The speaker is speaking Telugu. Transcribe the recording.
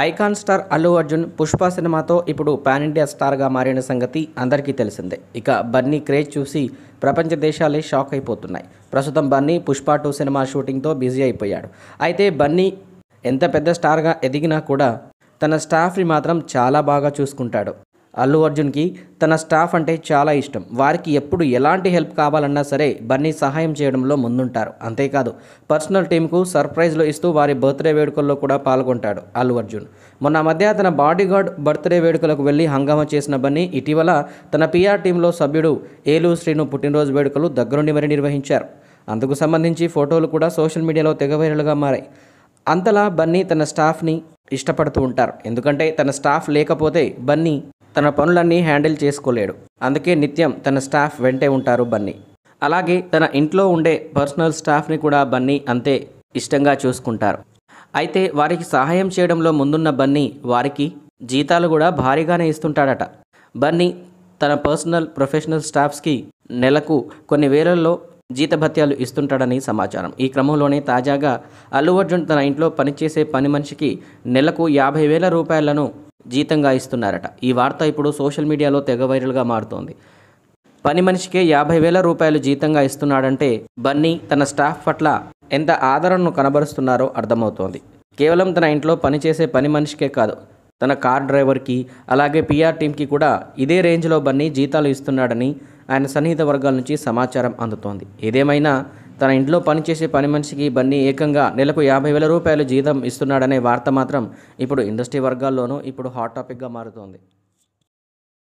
ఐకాన్ స్టార్ అల్లు అర్జున్ పుష్ప సినిమాతో ఇప్పుడు పాన్ ఇండియా స్టార్గా మారిన సంగతి అందరికీ తెలిసిందే ఇక బన్నీ క్రేజ్ చూసి ప్రపంచ దేశాలే షాక్ అయిపోతున్నాయి ప్రస్తుతం బన్నీ పుష్ప టూ సినిమా షూటింగ్తో బిజీ అయిపోయాడు అయితే బన్నీ ఎంత పెద్ద స్టార్గా ఎదిగినా కూడా తన స్టాఫ్ని మాత్రం చాలా బాగా చూసుకుంటాడు అల్లు అర్జున్కి తన స్టాఫ్ అంటే చాలా ఇష్టం వారికి ఎప్పుడు ఎలాంటి హెల్ప్ కావాలన్నా సరే బన్నీ సహాయం చేయడంలో ముందుంటారు అంతేకాదు పర్సనల్ టీంకు సర్ప్రైజ్లు ఇస్తూ వారి బర్త్డే వేడుకల్లో కూడా పాల్గొంటాడు అల్లు అర్జున్ మొన్న మధ్య తన బాడీగార్డ్ బర్త్డే వేడుకలకు వెళ్ళి హంగామా చేసిన బన్నీ ఇటీవల తన పీఆర్ టీంలో సభ్యుడు ఏలూ శ్రీను పుట్టినరోజు వేడుకలు దగ్గరుండి మరీ నిర్వహించారు అందుకు సంబంధించి ఫోటోలు కూడా సోషల్ మీడియాలో తెగ వైరల్గా మారాయి అంతలా బన్నీ తన స్టాఫ్ని ఇష్టపడుతూ ఉంటారు ఎందుకంటే తన స్టాఫ్ లేకపోతే బన్నీ తన పనులన్నీ హ్యాండిల్ చేసుకోలేడు అందుకే నిత్యం తన స్టాఫ్ వెంటే ఉంటారు బన్నీ అలాగే తన ఇంట్లో ఉండే పర్సనల్ స్టాఫ్ని కూడా బన్నీ అంతే ఇష్టంగా చూసుకుంటారు అయితే వారికి సహాయం చేయడంలో ముందున్న బన్నీ వారికి జీతాలు కూడా భారీగానే ఇస్తుంటాడట బన్నీ తన పర్సనల్ ప్రొఫెషనల్ స్టాఫ్స్కి నెలకు కొన్ని వేలల్లో జీతభత్యాలు ఇస్తుంటాడని సమాచారం ఈ క్రమంలోనే తాజాగా అల్లు అర్జున్ తన ఇంట్లో పనిచేసే పని మనిషికి నెలకు యాభై వేల రూపాయలను జీతంగా ఇస్తున్నారట ఈ వార్త ఇప్పుడు సోషల్ మీడియాలో తెగ వైరల్గా మారుతోంది పని మనిషికే యాభై వేల రూపాయలు జీతంగా ఇస్తున్నాడంటే బన్నీ తన స్టాఫ్ పట్ల ఎంత ఆదరణను కనబరుస్తున్నారో అర్థమవుతోంది కేవలం తన ఇంట్లో పనిచేసే పని మనిషికే కాదు తన కార్ డ్రైవర్కి అలాగే పిఆర్ టీంకి కూడా ఇదే రేంజ్లో బన్నీ జీతాలు ఇస్తున్నాడని ఆయన సన్నిహిత వర్గాల నుంచి సమాచారం అందుతోంది ఏదేమైనా తన ఇంట్లో పనిచేసే పని మనిషికి బన్నీ ఏకంగా నెలకు యాభై వేల రూపాయలు జీతం ఇస్తున్నాడనే వార్త మాత్రం ఇప్పుడు ఇండస్ట్రీ వర్గాల్లోనూ ఇప్పుడు హాట్ టాపిక్గా మారుతోంది